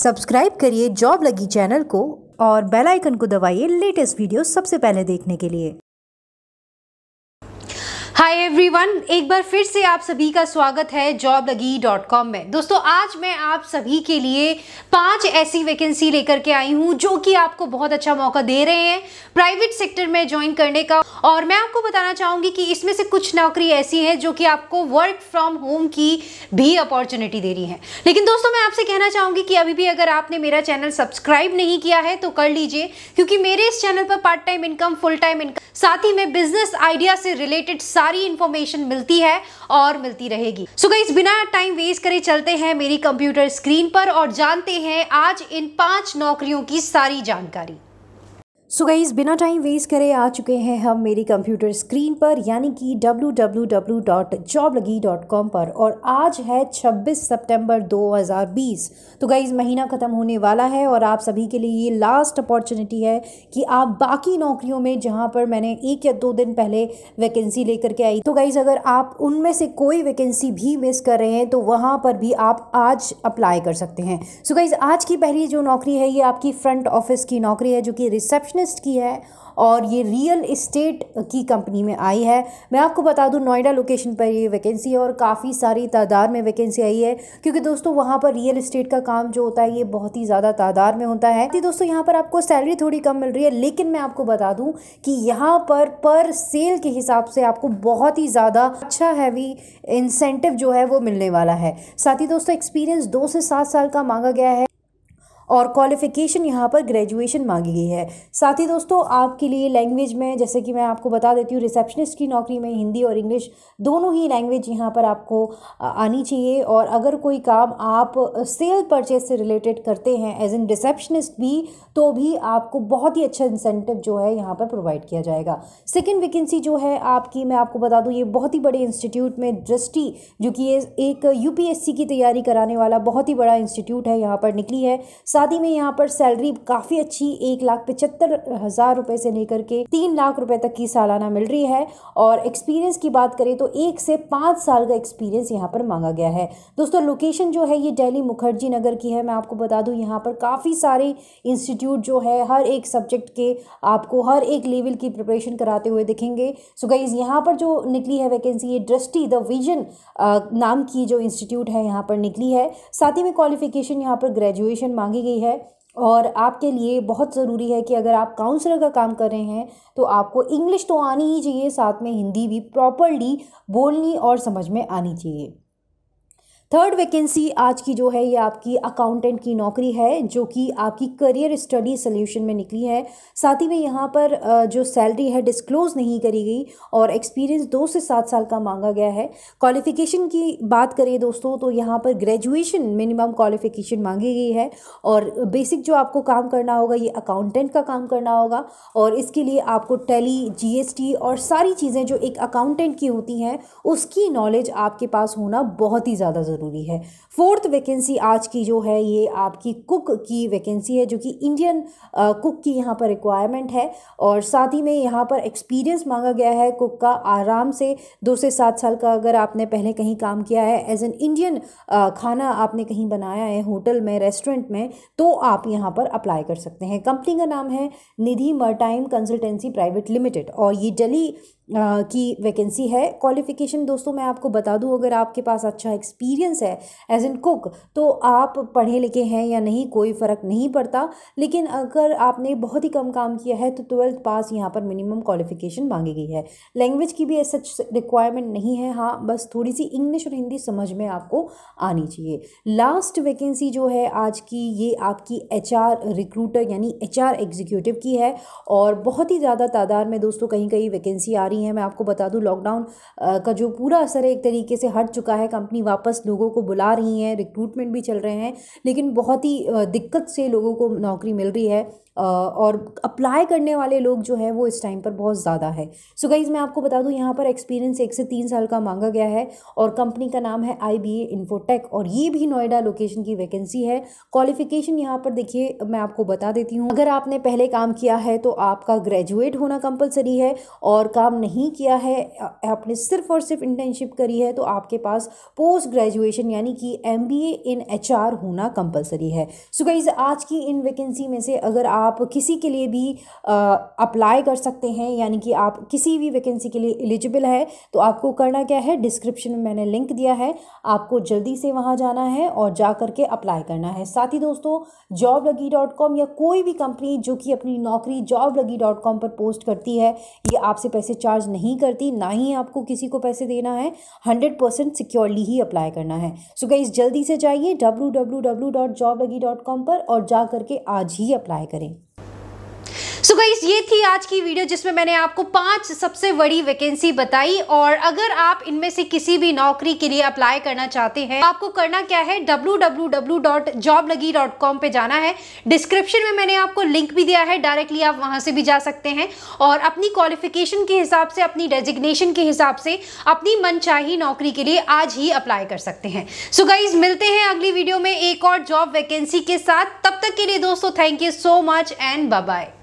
subscribe करिए job लगी channel को और बेल आइकन को दबाइए लेटेस्ट वीडियो सबसे पहले देखने के लिए हाय एवरीवन एक बार फिर से आप सभी का स्वागत है जॉब लगी डॉट कॉम में दोस्तों आज मैं आप सभी के लिए पांच ऐसी वैकेंसी लेकर के आई हूं जो कि आपको बहुत अच्छा मौका दे रहे हैं प्राइवेट सेक्टर में ज्वाइन करने का और मैं आपको बताना चाहूँगी कि इसमें से कुछ नौकरी ऐसी हैं जो कि आपको वर्क फ्रॉम होम की भी अपॉर्चुनिटी दे रही है लेकिन दोस्तों मैं आपसे कहना चाहूँगी कि अभी भी अगर आपने मेरा चैनल सब्सक्राइब नहीं किया है तो कर लीजिए क्योंकि मेरे इस चैनल पर part time income full time income साथ ही में बिजनेस आइडिया से रिलेटेड सारी इन्फॉर्मेशन मिलती है और मिलती रहेगी सो so बिना टाइम वेस्ट करे चलते हैं मेरी कंप्यूटर स्क्रीन पर और जानते हैं आज इन पांच नौकरियों की सारी जानकारी सो गाइज बिना टाइम वेस्ट करे आ चुके हैं हम मेरी कंप्यूटर स्क्रीन पर यानी कि डब्ल्यू पर और आज है 26 सितंबर 2020 तो गाइज महीना ख़त्म होने वाला है और आप सभी के लिए ये लास्ट अपॉर्चुनिटी है कि आप बाकी नौकरियों में जहां पर मैंने एक या दो दिन पहले वैकेंसी लेकर के आई तो गाइज़ अगर आप उनमें से कोई वैकेंसी भी मिस कर रहे हैं तो वहाँ पर भी आप आज अप्लाई कर सकते हैं सो so गाइज़ आज की पहली जो नौकरी है ये आपकी फ्रंट ऑफिस की नौकरी है जो कि रिसेप्शन इन्वेस्ट की है और ये रियल इस्टेट की कंपनी में आई है मैं आपको बता दूँ नोएडा लोकेशन पर ये वैकेंसी है और काफ़ी सारी तादाद में वैकेंसी आई है क्योंकि दोस्तों वहाँ पर रियल इस्टेट का काम जो होता है ये बहुत ही ज़्यादा तादाद में होता है दोस्तों यहाँ पर आपको सैलरी थोड़ी कम मिल रही है लेकिन मैं आपको बता दूँ कि यहाँ पर पर सेल के हिसाब से आपको बहुत ही ज़्यादा अच्छा हैवी इंसेंटिव जो है वो मिलने वाला है साथ ही दोस्तों एक्सपीरियंस दो से सात साल का मांगा गया है और क्वालिफ़िकेशन यहाँ पर ग्रेजुएशन मांगी गई है साथ ही दोस्तों आपके लिए लैंग्वेज में जैसे कि मैं आपको बता देती हूँ रिसेप्शनिस्ट की नौकरी में हिंदी और इंग्लिश दोनों ही लैंग्वेज यहाँ पर आपको आनी चाहिए और अगर कोई काम आप सेल परचेज से रिलेटेड करते हैं एज एन रिसेप्शनिस्ट भी तो भी आपको बहुत ही अच्छा इंसेंटिव जो है यहाँ पर प्रोवाइड किया जाएगा सेकेंड वैकेंसी जो है आपकी मैं आपको बता दूँ ये बहुत ही बड़े इंस्टीट्यूट में दृष्टि जो कि एक यू की तैयारी कराने वाला बहुत ही बड़ा इंस्टीट्यूट है यहाँ पर निकली है साथ साथ ही में यहाँ पर सैलरी काफ़ी अच्छी एक लाख पचहत्तर हज़ार रुपये से लेकर के तीन लाख रुपये तक की सालाना मिल रही है और एक्सपीरियंस की बात करें तो एक से पाँच साल का एक्सपीरियंस यहाँ पर मांगा गया है दोस्तों लोकेशन जो है ये डेली मुखर्जी नगर की है मैं आपको बता दूँ यहाँ पर काफ़ी सारे इंस्टीट्यूट जो है हर एक सब्जेक्ट के आपको हर एक लेवल की प्रिपरेशन कराते हुए दिखेंगे सो गाइज़ यहाँ पर जो निकली है वैकेंसी ये ड्रस्टी द विजन नाम की जो इंस्टीट्यूट है यहाँ पर निकली है साथ ही में क्वालिफिकेशन यहाँ पर ग्रेजुएशन मांगी गई सकती है और आपके लिए बहुत ज़रूरी है कि अगर आप काउंसलर का काम कर रहे हैं तो आपको इंग्लिश तो आनी ही चाहिए साथ में हिंदी भी प्रॉपरली बोलनी और समझ में आनी चाहिए थर्ड वैकेंसी आज की जो है ये आपकी अकाउंटेंट की नौकरी है जो कि आपकी करियर स्टडी सोल्यूशन में निकली है साथ ही में यहाँ पर जो सैलरी है डिस्क्लोज़ नहीं करी गई और एक्सपीरियंस दो से सात साल का मांगा गया है क्वालिफ़िकेशन की बात करें दोस्तों तो यहाँ पर ग्रेजुएशन मिनिमम क्वालिफ़िकेशन मांगी गई है और बेसिक जो आपको काम करना होगा ये अकाउंटेंट का काम करना होगा और इसके लिए आपको टेली जी और सारी चीज़ें जो एक अकाउंटेंट की होती हैं उसकी नॉलेज आपके पास होना बहुत ही ज़्यादा ज़रूरी ज़रूरी है फोर्थ वैकेंसी आज की जो है ये आपकी कुक की वैकेंसी है जो कि इंडियन कुक की यहाँ पर रिक्वायरमेंट है और साथ ही में यहाँ पर एक्सपीरियंस मांगा गया है कुक का आराम से दो से सात साल का अगर आपने पहले कहीं काम किया है एज एन इंडियन खाना आपने कहीं बनाया है होटल में रेस्टोरेंट में तो आप यहाँ पर अप्लाई कर सकते हैं कंपनी का नाम है Nidhi maritime consultancy private limited और ये डेली की वैकेंसी है क्वालिफिकेशन दोस्तों मैं आपको बता दूं अगर आपके पास अच्छा एक्सपीरियंस एक्सपीरियंस है एज इन कुक तो आप पढ़े लिखे हैं या नहीं कोई फ़र्क नहीं पड़ता लेकिन अगर आपने बहुत ही कम काम किया है तो ट्वेल्थ पास यहाँ पर मिनिमम क्वालिफिकेशन मांगी गई है लैंग्वेज की भी ऐसा रिक्वायरमेंट नहीं है हाँ बस थोड़ी सी इंग्लिश और हिंदी समझ में आपको आनी चाहिए लास्ट वैकेंसी जो है आज की ये आपकी एच रिक्रूटर यानी एच एग्जीक्यूटिव की है और बहुत ही ज़्यादा तादाद में दोस्तों कहीं कहीं वैकेंसी आ रही है मैं आपको बता दूँ लॉकडाउन का जो पूरा असर है एक तरीके से हट चुका है कंपनी वापस लोगों को बुला रही हैं रिक्रूटमेंट भी चल रहे हैं लेकिन बहुत ही दिक्कत से लोगों को नौकरी मिल रही है और अप्लाई करने वाले लोग जो है वो इस टाइम पर बहुत ज़्यादा है सो गाइज़ मैं आपको बता दूँ यहाँ पर एक्सपीरियंस एक से तीन साल का मांगा गया है और कंपनी का नाम है आई बी ए इन्फोटेक और ये भी नोएडा लोकेशन की वैकेंसी है क्वालिफिकेशन यहाँ पर देखिए मैं आपको बता देती हूँ अगर आपने पहले काम किया है तो आपका ग्रेजुएट होना कंपलसरी है और काम नहीं किया है आपने सिर्फ और सिर्फ इंटर्नशिप करी है तो आपके पास पोस्ट ग्रेजुएट ग्रेजुएशन यानी कि M B A in H R होना कंपलसरी है सो गाइज आज की इन वैकेंसी में से अगर आप किसी के लिए भी अप्लाई कर सकते हैं यानी कि आप किसी भी वैकेंसी के लिए एलिजिबल है तो आपको करना क्या है डिस्क्रिप्शन में मैंने लिंक दिया है आपको जल्दी से वहाँ जाना है और जा करके अप्लाई करना है साथ ही दोस्तों जॉब लगी डॉट कॉम या कोई भी कंपनी जो कि अपनी नौकरी जॉब लगी डॉट कॉम पर पोस्ट करती है ये आपसे पैसे चार्ज नहीं करती ना ही आपको किसी को पैसे देना है हंड्रेड परसेंट सिक्योरली ही अप्लाई करना करना है सो so जल्दी से जाइए डब्ल्यू पर और जा करके आज ही अप्लाई करें गाइस ये थी आज की वीडियो जिसमें मैंने आपको पांच सबसे बड़ी वैकेंसी बताई और अगर आप इनमें से किसी भी नौकरी के लिए अप्लाई करना चाहते हैं आपको करना क्या है www.joblagi.com पे जाना है डिस्क्रिप्शन में मैंने आपको लिंक भी दिया है डायरेक्टली आप वहां से भी जा सकते हैं और अपनी क्वालिफिकेशन के हिसाब से अपनी डेजिग्नेशन के हिसाब से अपनी मनचाही नौकरी के लिए आज ही अप्लाई कर सकते हैं सो so गाइज मिलते हैं अगली वीडियो में एक और जॉब वैकेंसी के साथ तब तक के लिए दोस्तों thank you so much and bye